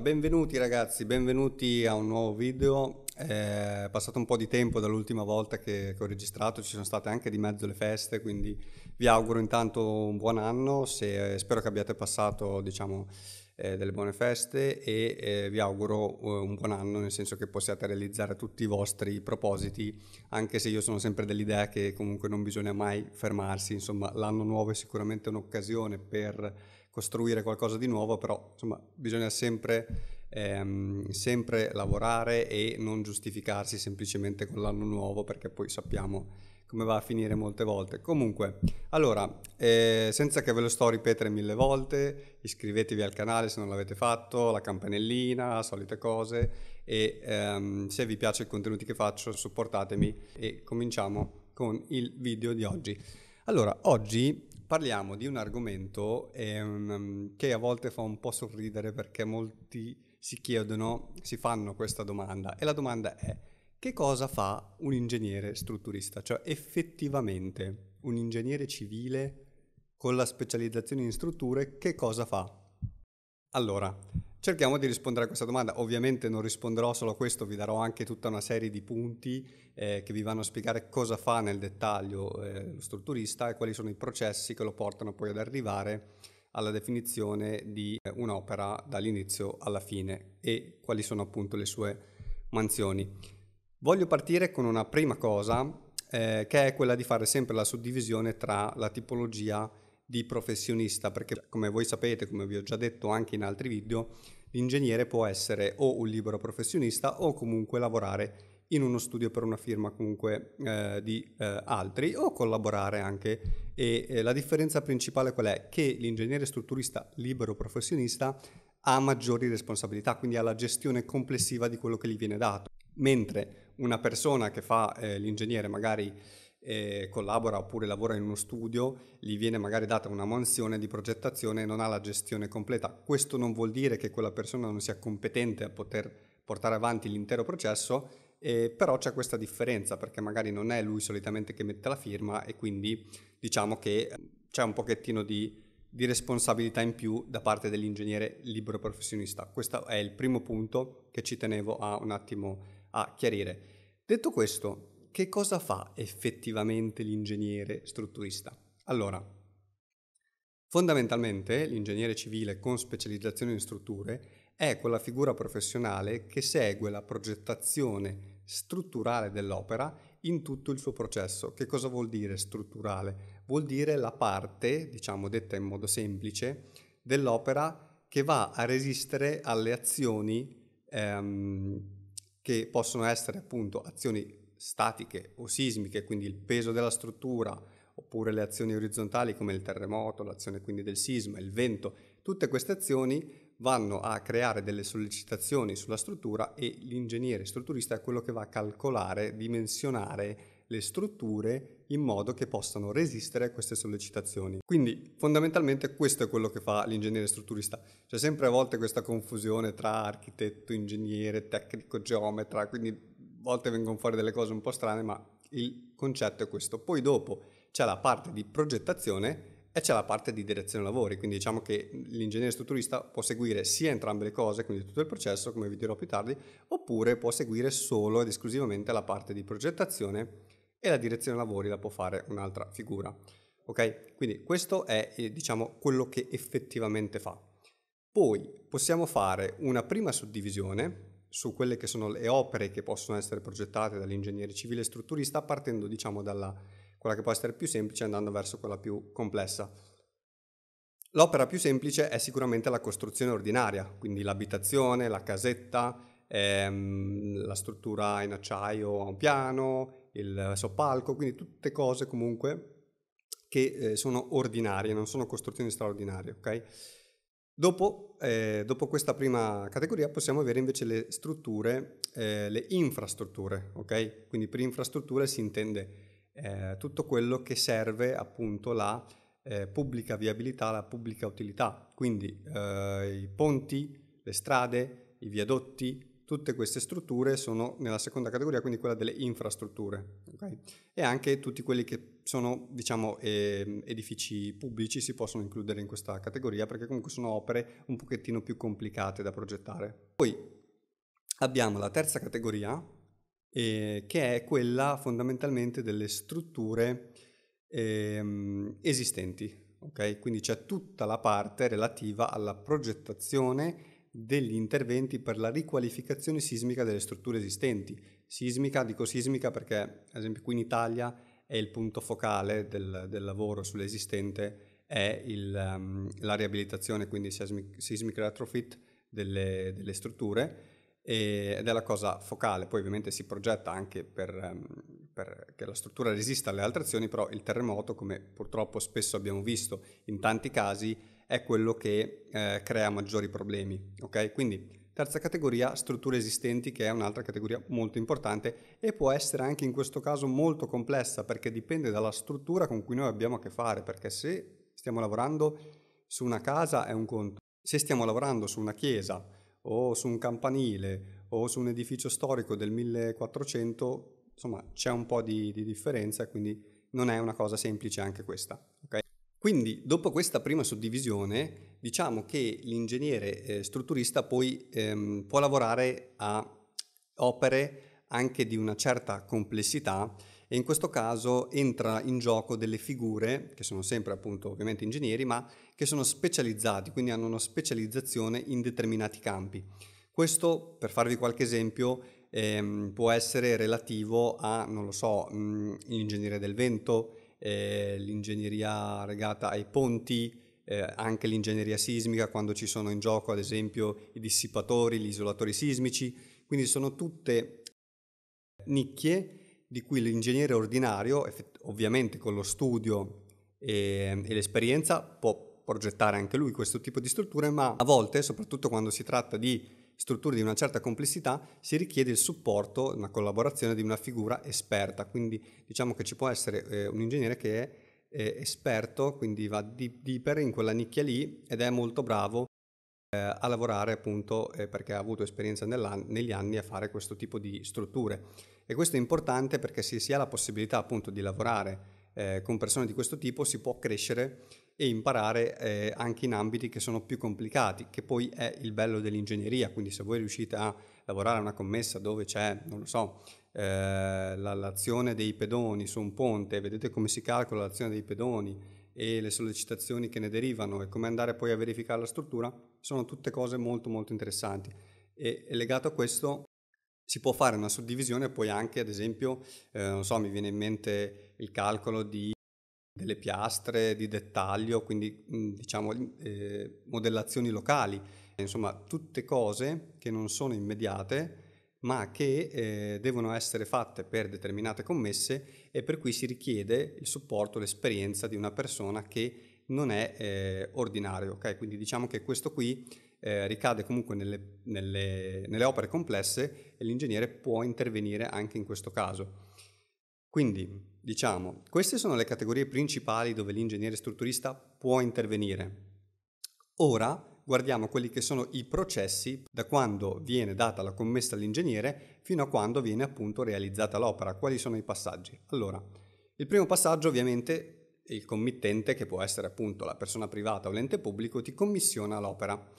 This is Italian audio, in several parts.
benvenuti ragazzi, benvenuti a un nuovo video. È passato un po' di tempo dall'ultima volta che, che, ho registrato, ci sono state anche di mezzo le feste, quindi vi auguro intanto un buon anno, se, spero che abbiate passato diciamo, eh, delle buone feste e eh, vi auguro eh, un buon anno, nel senso che possiate realizzare tutti i vostri propositi, anche se io sono sempre dell'idea che comunque non bisogna mai fermarsi, insomma l'anno nuovo è sicuramente un'occasione per costruire qualcosa di nuovo, però insomma bisogna sempre... Ehm, sempre lavorare e non giustificarsi semplicemente con l'anno nuovo perché poi sappiamo come va a finire molte volte. Comunque, allora, eh, senza che ve lo sto a ripetere mille volte, iscrivetevi al canale se non l'avete fatto, la campanellina, solite cose e ehm, se vi piace il contenuto che faccio supportatemi e cominciamo con il video di oggi. Allora, oggi parliamo di un argomento ehm, che a volte fa un po' sorridere perché molti si chiedono, si fanno questa domanda e la domanda è che cosa fa un ingegnere strutturista? Cioè effettivamente un ingegnere civile con la specializzazione in strutture che cosa fa? Allora, cerchiamo di rispondere a questa domanda. Ovviamente non risponderò solo a questo, vi darò anche tutta una serie di punti eh, che vi vanno a spiegare cosa fa nel dettaglio eh, lo strutturista e quali sono i processi che lo portano poi ad arrivare alla definizione di eh, un'opera dall'inizio alla fine e quali sono appunto le sue mansioni. Voglio partire con una prima cosa eh, che è quella di fare sempre la suddivisione tra la tipologia di professionista, perché come voi sapete, come vi ho già detto anche in altri video, l'ingegnere può essere o un libero professionista o comunque lavorare in uno studio per una firma comunque eh, di eh, altri o collaborare anche e eh, la differenza principale qual è? Che l'ingegnere strutturista libero professionista ha maggiori responsabilità, quindi ha la gestione complessiva di quello che gli viene dato, mentre una persona che fa eh, l'ingegnere magari eh, collabora oppure lavora in uno studio, gli viene magari data una mansione di progettazione e non ha la gestione completa. Questo non vuol dire che quella persona non sia competente a poter portare avanti l'intero processo, eh, però c'è questa differenza perché magari non è lui solitamente che mette la firma e quindi diciamo che eh, c'è un pochettino di, di responsabilità in più da parte dell'ingegnere libero professionista. Questo è il primo punto che ci tenevo a un attimo a chiarire. Detto questo, che cosa fa effettivamente l'ingegnere strutturista? Allora, fondamentalmente l'ingegnere civile con specializzazione in strutture è quella figura professionale che segue la progettazione strutturale dell'opera in tutto il suo processo. Che cosa vuol dire strutturale? Vuol dire la parte, diciamo detta in modo semplice, dell'opera che va a resistere alle azioni ehm, che possono essere appunto azioni statiche o sismiche, quindi il peso della struttura, oppure le azioni orizzontali come il terremoto, l'azione quindi del sisma, il vento, tutte queste azioni vanno a creare delle sollecitazioni sulla struttura e l'ingegnere strutturista è quello che va a calcolare, dimensionare le strutture in modo che possano resistere a queste sollecitazioni. Quindi fondamentalmente questo è quello che fa l'ingegnere strutturista. C'è sempre a volte questa confusione tra architetto, ingegnere, tecnico, geometra, quindi a volte vengono fuori delle cose un po' strane, ma il concetto è questo. Poi dopo c'è la parte di progettazione e c'è la parte di direzione lavori, quindi diciamo che l'ingegnere strutturista può seguire sia entrambe le cose, quindi tutto il processo, come vi dirò più tardi, oppure può seguire solo ed esclusivamente la parte di progettazione e la direzione lavori la può fare un'altra figura. Ok? Quindi questo è eh, diciamo quello che effettivamente fa. Poi possiamo fare una prima suddivisione su quelle che sono le opere che possono essere progettate dall'ingegnere civile strutturista partendo diciamo dalla quella che può essere più semplice andando verso quella più complessa. L'opera più semplice è sicuramente la costruzione ordinaria, quindi l'abitazione, la casetta, ehm, la struttura in acciaio a un piano, il so, palco, quindi tutte cose comunque che eh, sono ordinarie, non sono costruzioni straordinarie, ok? Dopo, eh, dopo, questa prima categoria possiamo avere invece le strutture, eh, le infrastrutture, ok? Quindi per infrastrutture si intende eh, tutto quello che serve appunto la eh, pubblica viabilità, la pubblica utilità, quindi eh, i ponti, le strade, i viadotti, Tutte queste strutture sono nella seconda categoria, quindi quella delle infrastrutture. Okay? E anche tutti quelli che sono diciamo, eh, edifici pubblici si possono includere in questa categoria perché comunque sono opere un pochettino più complicate da progettare. Poi abbiamo la terza categoria, eh, che è quella fondamentalmente delle strutture eh, esistenti. Okay? Quindi c'è tutta la parte relativa alla progettazione degli interventi per la riqualificazione sismica delle strutture esistenti. Sismica, dico sismica perché ad esempio qui in Italia è il punto focale del, del lavoro sull'esistente, è il, um, la riabilitazione, quindi seismic, seismic retrofit delle, delle strutture ed è la cosa focale, poi ovviamente si progetta anche per, ehm, per, che la struttura resista alle altre azioni, però il terremoto, come purtroppo spesso abbiamo visto in tanti casi, è quello che eh, crea maggiori problemi. Ok, Quindi terza categoria, strutture esistenti, che è un'altra categoria molto importante e può essere anche in questo caso molto complessa perché dipende dalla struttura con cui noi abbiamo a che fare, perché se stiamo lavorando su una casa è un conto, se stiamo lavorando su una chiesa o su un campanile o su un edificio storico del 1400, insomma c'è un po' di, di differenza, quindi non è una cosa semplice anche questa. Okay? Quindi, dopo questa prima suddivisione, diciamo che l'ingegnere eh, strutturista poi ehm, può lavorare a opere anche di una certa complessità e in questo caso entra in gioco delle figure che sono sempre appunto ovviamente ingegneri ma che sono specializzati, quindi hanno una specializzazione in determinati campi. Questo, per farvi qualche esempio, ehm, può essere relativo a, non lo so, mh, mm, ingegneria del vento, eh, l'ingegneria legata ai ponti, eh, anche l'ingegneria sismica quando ci sono in gioco ad esempio i dissipatori, gli isolatori sismici, quindi sono tutte nicchie di cui l'ingegnere ordinario, ovviamente con lo studio e, ehm, e l'esperienza, può progettare anche lui questo tipo di strutture, ma a volte, soprattutto quando si tratta di strutture di una certa complessità si richiede il supporto, una collaborazione di una figura esperta, quindi diciamo che ci può essere eh, un ingegnere che è eh, esperto, quindi va deep, deeper in quella nicchia lì ed è molto bravo eh, a lavorare appunto eh, perché ha avuto esperienza negli anni a fare questo tipo di strutture. E questo è importante perché si, si ha la possibilità appunto di lavorare eh, con persone di questo tipo si può crescere e imparare eh, anche in ambiti che sono più complicati, che poi è il bello dell'ingegneria. Quindi se voi riuscite a lavorare a una commessa dove c'è, non lo so, eh, l'azione dei pedoni su un ponte, vedete come si calcola l'azione dei pedoni e le sollecitazioni che ne derivano e come andare poi a verificare la struttura, sono tutte cose molto molto interessanti. E, e legato a questo si può fare una suddivisione poi anche, ad esempio, eh, non so, mi viene in mente il calcolo di, delle piastre di dettaglio, quindi mm, diciamo eh, modellazioni locali, insomma tutte cose che non sono immediate ma che eh, devono essere fatte per determinate commesse e per cui si richiede il supporto, l'esperienza di una persona che non è eh, ordinario. Okay? Quindi diciamo che questo qui eh, ricade comunque nelle, nelle, nelle, opere complesse e l'ingegnere può intervenire anche in questo caso. Quindi, diciamo, queste sono le categorie principali dove l'ingegnere strutturista può intervenire. Ora guardiamo quelli che sono i processi da quando viene data la commessa all'ingegnere fino a quando viene appunto realizzata l'opera, quali sono i passaggi. Allora, il primo passaggio ovviamente il committente, che può essere appunto la persona privata o l'ente pubblico, ti commissiona l'opera.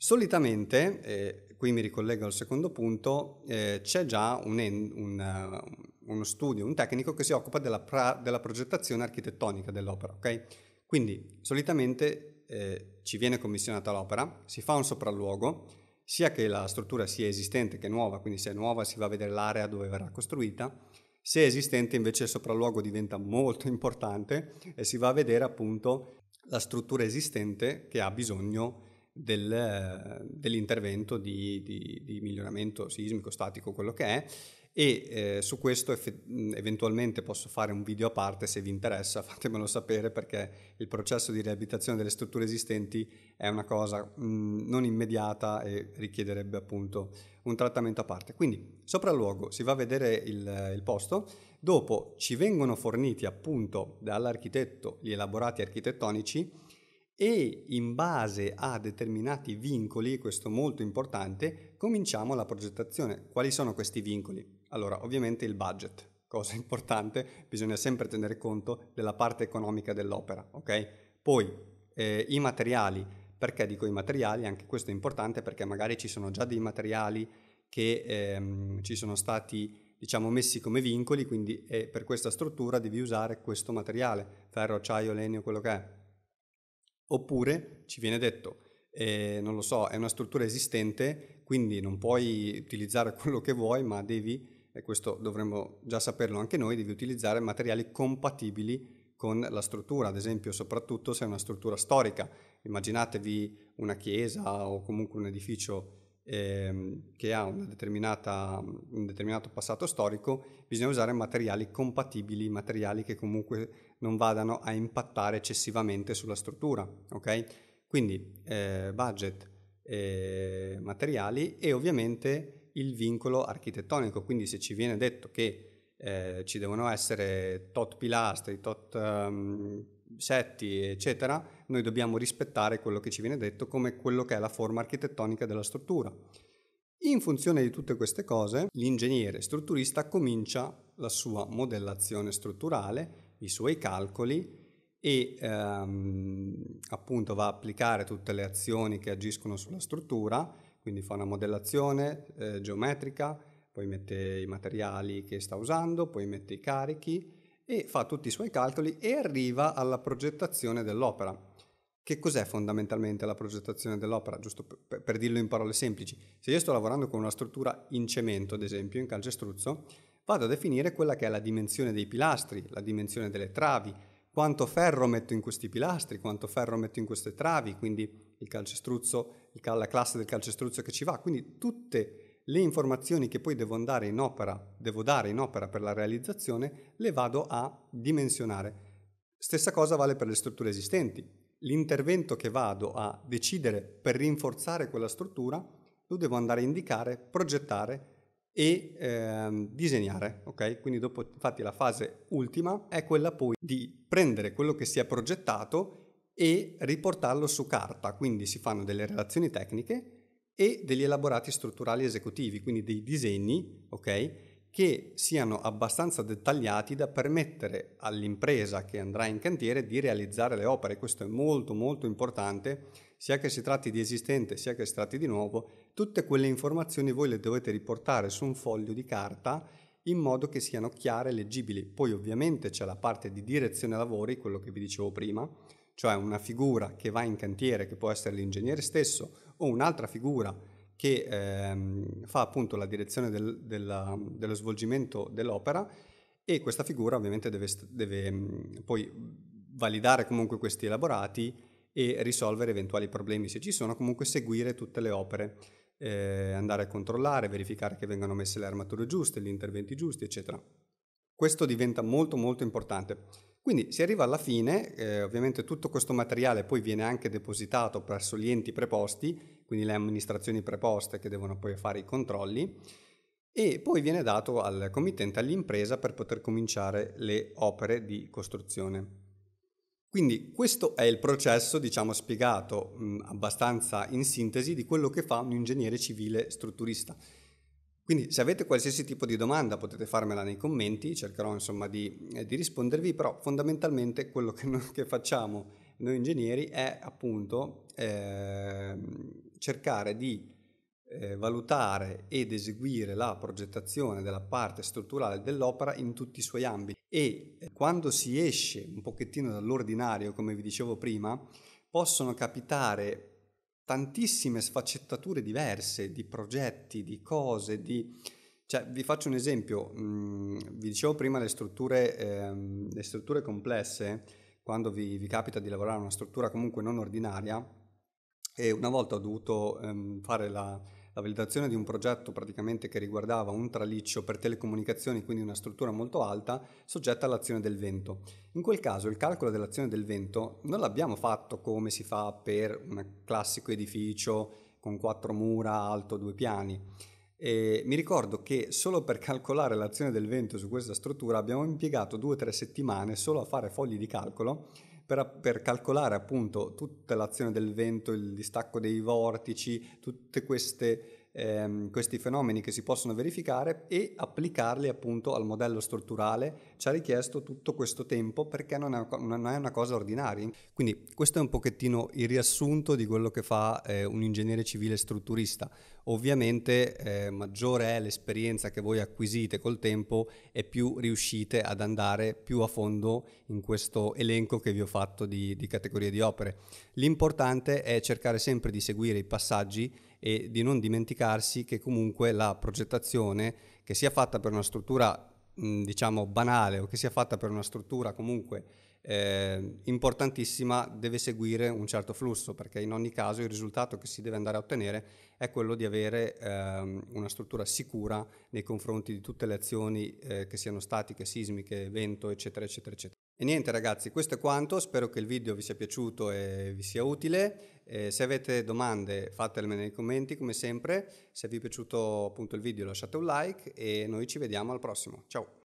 Solitamente, eh, qui mi ricollego al secondo punto, eh, c'è già un, un, eh, uno studio, un tecnico che si occupa della, pra, della progettazione architettonica dell'opera, okay? Quindi solitamente eh, ci viene commissionata l'opera, si fa un sopralluogo, sia che la struttura sia esistente che nuova, quindi se è nuova si va a vedere l'area dove verrà costruita, se è esistente invece il sopralluogo diventa molto importante e si va a vedere appunto la struttura esistente che ha bisogno di del, dell'intervento di, di, di, miglioramento sismico, statico, quello che è e eh, su questo eff- eventualmente posso fare un video a parte se vi interessa, fatemelo sapere perché il processo di riabilitazione delle strutture esistenti è una cosa mh, non immediata e richiederebbe appunto un trattamento a parte. Quindi sopra il luogo si va a vedere il, il posto, dopo ci vengono forniti appunto dall'architetto gli elaborati architettonici e in base a determinati vincoli, questo molto importante, cominciamo la progettazione. Quali sono questi vincoli? Allora, ovviamente il budget, cosa importante, bisogna sempre tenere conto della parte economica dell'opera, ok? Poi eh, i materiali, perché dico i materiali? Anche questo è importante perché magari ci sono già dei materiali che ehm, ci sono stati diciamo messi come vincoli, quindi eh, per questa struttura devi usare questo materiale, ferro, acciaio, legno, quello che è. Oppure ci viene detto, eh, non lo so, è una struttura esistente, quindi non puoi utilizzare quello che vuoi, ma devi, e questo dovremmo già saperlo anche noi, devi utilizzare materiali compatibili con la struttura, ad esempio soprattutto se è una struttura storica. Immaginatevi una chiesa o comunque un edificio eh, che ha un determinato passato storico, bisogna usare materiali compatibili, materiali che comunque non vadano a impattare eccessivamente sulla struttura, ok? Quindi eh, budget, eh, materiali e ovviamente il vincolo architettonico, quindi se ci viene detto che eh, ci devono essere tot pilastri, tot um, setti, eccetera, noi dobbiamo rispettare quello che ci viene detto come quello che è la forma architettonica della struttura. In funzione di tutte queste cose, l'ingegnere strutturista comincia la sua modellazione strutturale i suoi calcoli e ehm, appunto va a applicare tutte le azioni che agiscono sulla struttura, quindi fa una modellazione eh, geometrica, poi mette i materiali che sta usando, poi mette i carichi e fa tutti i suoi calcoli e arriva alla progettazione dell'opera. Che cos'è fondamentalmente la progettazione dell'opera? Giusto per, per dirlo in parole semplici, se io sto lavorando con una struttura in cemento, ad esempio, in calcestruzzo, vado a definire quella che è la dimensione dei pilastri, la dimensione delle travi, quanto ferro metto in questi pilastri, quanto ferro metto in queste travi, quindi il calcestruzzo, la classe del calcestruzzo che ci va, quindi tutte le informazioni che poi devo, andare in opera, devo dare in opera per la realizzazione, le vado a dimensionare. Stessa cosa vale per le strutture esistenti. L'intervento che vado a decidere per rinforzare quella struttura lo devo andare a indicare, progettare e ehm, disegnare, ok? Quindi dopo infatti la fase ultima è quella poi di prendere quello che si è progettato e riportarlo su carta, quindi si fanno delle relazioni tecniche e degli elaborati strutturali esecutivi, quindi dei disegni, ok? che siano abbastanza dettagliati da permettere all'impresa che andrà in cantiere di realizzare le opere. Questo è molto molto importante sia che si tratti di esistente sia che si tratti di nuovo, tutte quelle informazioni voi le dovete riportare su un foglio di carta in modo che siano chiare e leggibili. Poi ovviamente c'è la parte di direzione lavori, quello che vi dicevo prima, cioè una figura che va in cantiere, che può essere l'ingegnere stesso, o un'altra figura che ehm, fa appunto la direzione del, della, dello svolgimento dell'opera e questa figura ovviamente deve, deve poi validare comunque questi elaborati e risolvere eventuali problemi se ci sono, comunque seguire tutte le opere, eh, andare a controllare, verificare che vengano messe le armature giuste, gli interventi giusti, eccetera. Questo diventa molto molto importante. Quindi si arriva alla fine, eh, ovviamente tutto questo materiale poi viene anche depositato presso gli enti preposti, quindi le amministrazioni preposte che devono poi fare i controlli, e poi viene dato al committente, all'impresa per poter cominciare le opere di costruzione. Quindi questo è il processo, diciamo, spiegato mh, mm, abbastanza in sintesi di quello che fa un ingegnere civile strutturista. Quindi se avete qualsiasi tipo di domanda potete farmela nei commenti, cercherò insomma di, eh, di rispondervi, però fondamentalmente quello che, noi, che, facciamo noi ingegneri è appunto eh, cercare di eh, valutare ed eseguire la progettazione della parte strutturale dell'opera in tutti i suoi ambiti e eh, quando si esce un pochettino dall'ordinario, come vi dicevo prima, possono capitare tantissime sfaccettature diverse di progetti, di cose, di... Cioè, vi faccio un esempio, mm, vi dicevo prima le strutture, ehm, le strutture complesse, quando vi, vi, capita di lavorare una struttura comunque non ordinaria, e una volta ho dovuto ehm, fare la, la validazione di un progetto praticamente che riguardava un traliccio per telecomunicazioni, quindi una struttura molto alta, soggetta all'azione del vento. In quel caso il calcolo dell'azione del vento non l'abbiamo fatto come si fa per un classico edificio con quattro mura alto due piani. E mi ricordo che solo per calcolare l'azione del vento su questa struttura abbiamo impiegato due o tre settimane solo a fare fogli di calcolo per, per, calcolare appunto tutta l'azione del vento, il distacco dei vortici, tutti ehm, questi fenomeni che si possono verificare e applicarli appunto al modello strutturale ci ha richiesto tutto questo tempo perché non è, non è una cosa ordinaria. Quindi questo è un pochettino il riassunto di quello che fa eh, un ingegnere civile strutturista ovviamente eh, maggiore è l'esperienza che voi acquisite col tempo e più riuscite ad andare più a fondo in questo elenco che vi ho fatto di, di categorie di opere. L'importante è cercare sempre di seguire i passaggi e di non dimenticarsi che comunque la progettazione, che sia fatta per una struttura mh, diciamo banale o che sia fatta per una struttura comunque eh, importantissima deve seguire un certo flusso perché in ogni caso il risultato che si deve andare a ottenere è quello di avere ehm, una struttura sicura nei confronti di tutte le azioni eh, che siano statiche, sismiche, vento, eccetera, eccetera, eccetera. E niente ragazzi, questo è quanto, spero che il video vi sia piaciuto e vi sia utile. Eh, se avete domande fatele nei commenti come sempre, se vi è piaciuto appunto il video lasciate un like e noi ci vediamo al prossimo. Ciao!